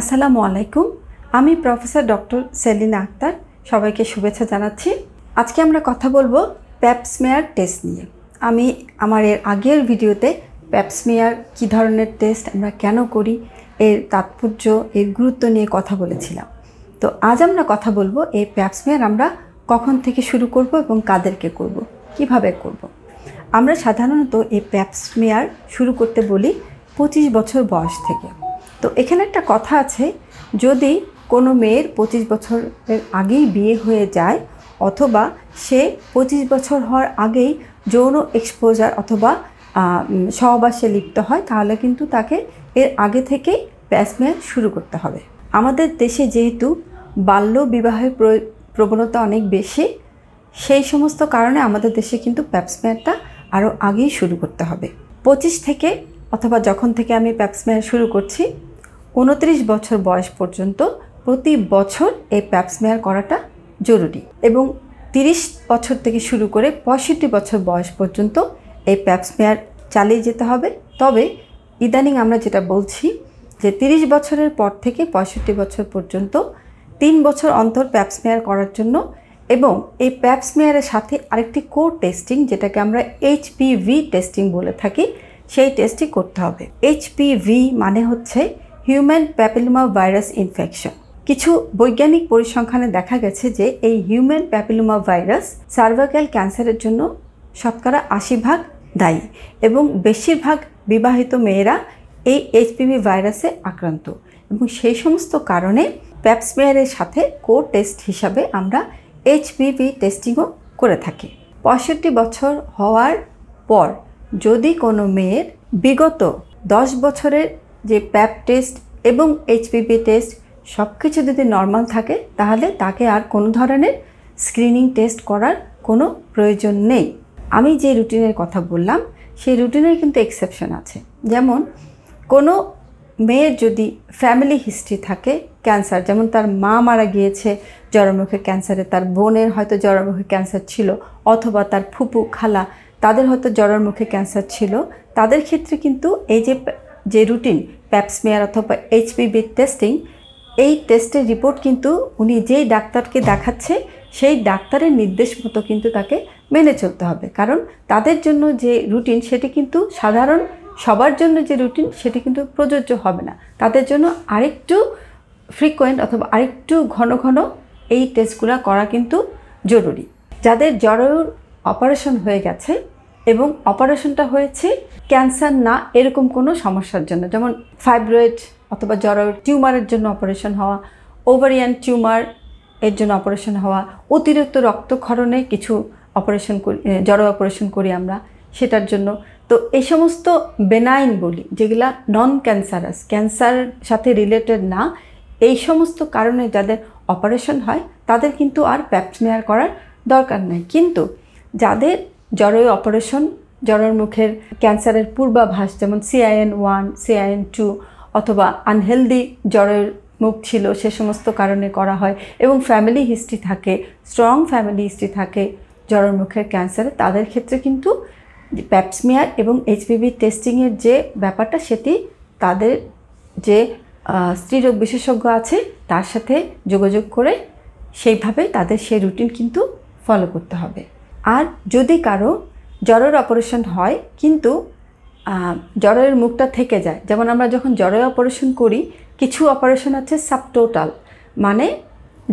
আসসালামু আলাইকুম আমি প্রফেসর ডক্টর সেলিনা আক্তার সবাইকে শুভেচ্ছা জানাচ্ছি আজকে আমরা কথা বলবো প্যাপসমেয়ার টেস্ট নিয়ে আমি আমার এর আগের ভিডিওতে প্যাপসমেয়ার কি ধরনের টেস্ট আমরা কেন করি এর তাৎপর্য এর গুরুত্ব নিয়ে কথা বলেছিলাম তো আজ আমরা কথা বলবো এই প্যাপসমেয়ার আমরা কখন থেকে শুরু করব এবং কাদেরকে করব কিভাবে করব। আমরা সাধারণত এই প্যাপসমেয়ার শুরু করতে বলি পঁচিশ বছর বয়স থেকে তো এখানে একটা কথা আছে যদি কোনো মেয়ের পঁচিশ বছরের আগেই বিয়ে হয়ে যায় অথবা সে পঁচিশ বছর হওয়ার আগেই যৌন এক্সপোজার অথবা সহবাসে লিপ্ত হয় তাহলে কিন্তু তাকে এর আগে থেকেই প্যাসমেয়ার শুরু করতে হবে আমাদের দেশে যেহেতু বাল্য বিবাহের প্রবণতা অনেক বেশি সেই সমস্ত কারণে আমাদের দেশে কিন্তু প্যাপসমেয়ারটা আরও আগেই শুরু করতে হবে পঁচিশ থেকে অথবা যখন থেকে আমি প্যাপসমেয়ার শুরু করছি উনত্রিশ বছর বয়স পর্যন্ত প্রতি বছর এই প্যাপসমেয়ার করাটা জরুরি এবং তিরিশ বছর থেকে শুরু করে পঁয়ষট্টি বছর বয়স পর্যন্ত এই প্যাপসমেয়ার চালিয়ে যেতে হবে তবে ইদানিং আমরা যেটা বলছি যে তিরিশ বছরের পর থেকে পঁয়ষট্টি বছর পর্যন্ত তিন বছর অন্তর প্যাপসমেয়ার করার জন্য এবং এই প্যাপসমেয়ারের সাথে আরেকটি কোর টেস্টিং যেটাকে আমরা এইচপিভি টেস্টিং বলে থাকি সেই টেস্টটি করতে হবে এইচপিভি মানে হচ্ছে হিউম্যান প্যাপিলোমা ভাইরাস ইনফেকশন কিছু বৈজ্ঞানিক পরিসংখ্যানে দেখা গেছে যে এই হিউম্যান প্যাপিলোমা ভাইরাস সার্ভাইকাল ক্যান্সারের জন্য শতকরা আশি ভাগ দায়ী এবং বেশিরভাগ বিবাহিত মেয়েরা এই এইচপিভি ভাইরাসে আক্রান্ত এবং সেই সমস্ত কারণে প্যাপসমেয়ারের সাথে কো টেস্ট হিসাবে আমরা এইচপিভি টেস্টিংও করে থাকি পঁয়ষট্টি বছর হওয়ার পর যদি কোনো মেয়ের বিগত দশ বছরের যে প্যাপ টেস্ট এবং এইচপিপি টেস্ট সব কিছু যদি নর্মাল থাকে তাহলে তাকে আর কোনো ধরনের স্ক্রিনিং টেস্ট করার কোনো প্রয়োজন নেই আমি যে রুটিনের কথা বললাম সেই রুটিনের কিন্তু এক্সেপশন আছে যেমন কোনো মেয়ের যদি ফ্যামিলি হিস্ট্রি থাকে ক্যান্সার যেমন তার মা মারা গিয়েছে জরামুখে ক্যান্সারে তার বোনের হয়তো জরামুখে ক্যান্সার ছিল অথবা তার ফুপু খালা তাদের হয়তো জরার মুখে ক্যান্সার ছিল তাদের ক্ষেত্রে কিন্তু এই যে যে রুটিন প্যাপসমিয়ার অথবা এইচপিবি টেস্টিং এই টেস্টের রিপোর্ট কিন্তু উনি যেই ডাক্তারকে দেখাচ্ছে সেই ডাক্তারের নির্দেশ মতো কিন্তু তাকে মেনে চলতে হবে কারণ তাদের জন্য যে রুটিন সেটি কিন্তু সাধারণ সবার জন্য যে রুটিন সেটি কিন্তু প্রযোজ্য হবে না তাদের জন্য আরেকটু ফ্রিকোয়েন্ট অথবা আরেকটু ঘন ঘন এই টেস্টগুলো করা কিন্তু জরুরি যাদের জরায়ুর অপারেশন হয়ে গেছে এবং অপারেশনটা হয়েছে ক্যান্সার না এরকম কোনো সমস্যার জন্য যেমন ফাইব্রয়েড অথবা জ্বর টিউমারের জন্য অপারেশন হওয়া ওভারিয়ান টিউমার এর জন্য অপারেশন হওয়া অতিরিক্ত রক্তক্ষরণে কিছু অপারেশন করি জ্বর অপারেশন করি আমরা সেটার জন্য তো এই সমস্ত বেনাইন বলি যেগুলা নন ক্যান্সারাস ক্যান্সার সাথে রিলেটেড না এই সমস্ত কারণে যাদের অপারেশন হয় তাদের কিন্তু আর প্যাপসমেয়ার করার দরকার নাই কিন্তু যাদের জরয় অপারেশন জরর মুখের ক্যান্সারের পূর্বাভাস যেমন সিআইএন ওয়ান সিআইএন টু অথবা আনহেলদি জ্বরের মুখ ছিল সে সমস্ত কারণে করা হয় এবং ফ্যামিলি হিস্ট্রি থাকে স্ট্রং ফ্যামিলি হিস্ট্রি থাকে জ্বরের মুখের ক্যান্সারে তাদের ক্ষেত্রে কিন্তু প্যাপসমিয়ার এবং এইচপিভি টেস্টিংয়ের যে ব্যাপারটা সেটি তাদের যে স্ত্রীরোগ বিশেষজ্ঞ আছে তার সাথে যোগাযোগ করে সেইভাবে তাদের সেই রুটিন কিন্তু ফলো করতে হবে আর যদি কারো জ্বরের অপারেশন হয় কিন্তু জ্বরের মুখটা থেকে যায় যেমন আমরা যখন জ্বরের অপারেশন করি কিছু অপারেশন আছে সাবটোটাল মানে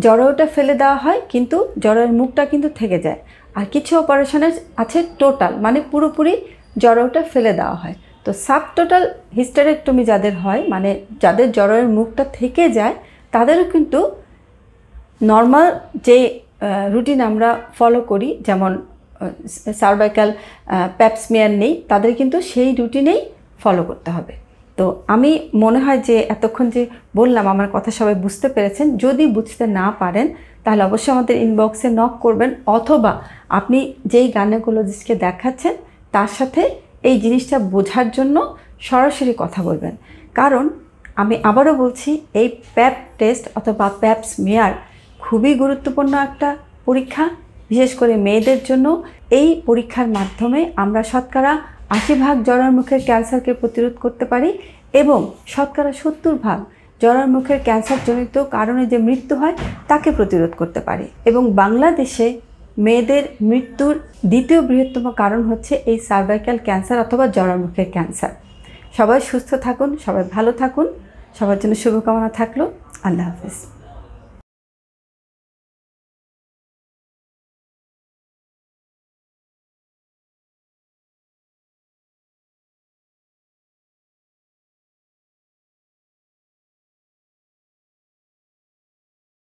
জড়োটা ফেলে দেওয়া হয় কিন্তু জ্বরের মুখটা কিন্তু থেকে যায় আর কিছু অপারেশনের আছে টোটাল মানে পুরোপুরি জড়োটা ফেলে দেওয়া হয় তো সাব টোটাল হিস্টারেক্টমি যাদের হয় মানে যাদের জড়োর মুখটা থেকে যায় তাদেরও কিন্তু নর্মাল যে রুটিন আমরা ফলো করি যেমন সার্ভাইকাল প্যাপসমিয়ার নেই তাদের কিন্তু সেই রুটিনেই ফলো করতে হবে তো আমি মনে হয় যে এতক্ষণ যে বললাম আমার কথা সবাই বুঝতে পেরেছেন যদি বুঝতে না পারেন তাহলে অবশ্যই আমাদের ইনবক্সে নক করবেন অথবা আপনি যেই গাইনোকোলজিস্টকে দেখাচ্ছেন তার সাথে এই জিনিসটা বোঝার জন্য সরাসরি কথা বলবেন কারণ আমি আবারও বলছি এই প্যাপ টেস্ট অথবা প্যাপস মেয়ার খুবই গুরুত্বপূর্ণ একটা পরীক্ষা বিশেষ করে মেয়েদের জন্য এই পরীক্ষার মাধ্যমে আমরা শতকরা আশি ভাগ জরার মুখের ক্যান্সারকে প্রতিরোধ করতে পারি এবং শতকরা সত্তর ভাগ জরার মুখের ক্যান্সারজনিত কারণে যে মৃত্যু হয় তাকে প্রতিরোধ করতে পারি এবং বাংলাদেশে মেয়েদের মৃত্যুর দ্বিতীয় বৃহত্তম কারণ হচ্ছে এই সার্ভাইকাল ক্যান্সার অথবা জরার মুখের ক্যান্সার সবাই সুস্থ থাকুন সবাই ভালো থাকুন সবার জন্য শুভকামনা থাকলো আল্লাহ হাফিজ